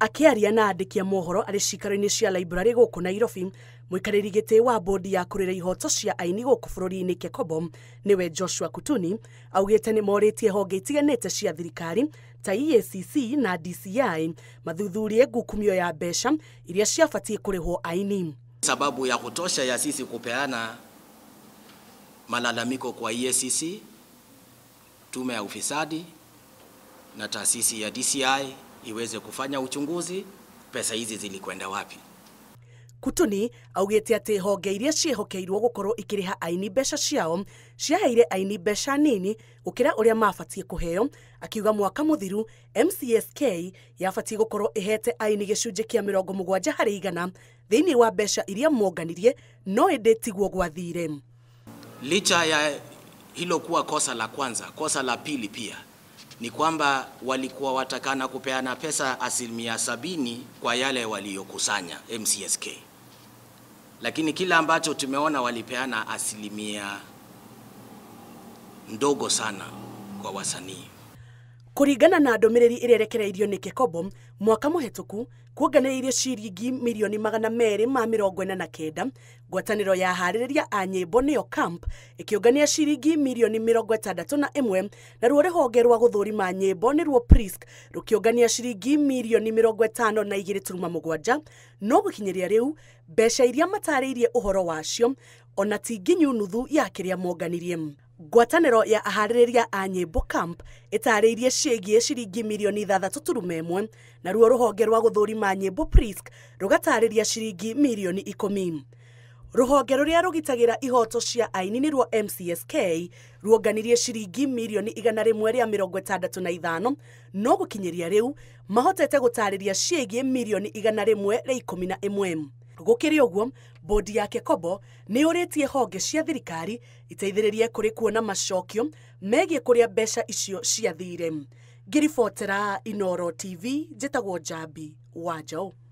akiaria na andiki a mohoro arĩ cikaro inĩ cia library gũkũ nairobi mũikarĩri gĩtĩ wa bodi ya kurira ihoto cia aini gũkũ bũrũri-inĩ kekobom nĩwe joshua kutuni augĩte nĩ morĩtie honge itiganĩte cia thirikari ta EACC na DCI mathuthurie ngukumio ya mbeca iria ciabatiĩ kũrĩhwo aini sababu ya kutosha ya sisi kupeana malalamiko kwa EACC, tume ya ufisadi na taasisi ya DCI iweze kufanya uchunguzi pesa hizi zilikwenda wapi kutuni augite ati honge iria ciĩhokeirwo gukorwo ikiriha aini mbeca ciao ciaheire aini mbeca nini gukira uria mabatie kuheo akiuga mwaka muthiru mcsk yabatie gukorwo ihete aini gicunji kia mirongo mugwanja hari igana thiini wa mbeca iria monganirie no indi tiguo gwathire licha ya hilo kuwa kosa la kwanza kosa la pili pia ni kwamba walikuwa watakana kupeana pesa asilimia sabini kwa yale waliyokusanya MCSK, lakini kila ambacho tumeona walipeana asilimia ndogo sana kwa wasanii. kuringana na ndumiriri iria irekereirio ni kekobo mwaka muhituku kuonganiriirie ciringi milioni magana meri ma mirongo ina na kenda ngwataniro ya haririria a nyimbo niyo camp ikiongania ciringi milioni mirongo itandatu na imwe na ruo ruhonge rwa guthurima nyimbo niruo prisk rukiongania ciringi milioni mirongo itano na igiri turuma mugwanja no gukinyiria riu mbeca iria matariirie uhoro wacio ona tinginyu nuthu ya kiria monganirie ngwatanĩro ya aharĩrĩria a nyĩmbo camp ĩtaarĩirie ciĩgiĩ ciringi mirioni ithathatũ turuma ĩmwe naruo rũhonge rwa gũthũrima nyĩmbo prisk rũgataarĩria ciringi mirioni ikũmi rũhonge rũrĩa rũgitagĩra ihooto cia aini nĩruo mcsk ruonganirie ciringi mirioni igana rĩmwe rĩa mĩrongo ĩtandatũ na ithano no gũkinyĩria rĩu mahotete gũtaarĩria ciĩgiĩ mirioni igana rĩmwe rĩa ikũmi na ĩmwe gukiri uguo bodi yake kobo ni uritie honge cia thirikari iteithiririe kuri kuona macokio megie kuria mbeca icio ciathire ngiribotera inoro tv njambi jambi wanjaũ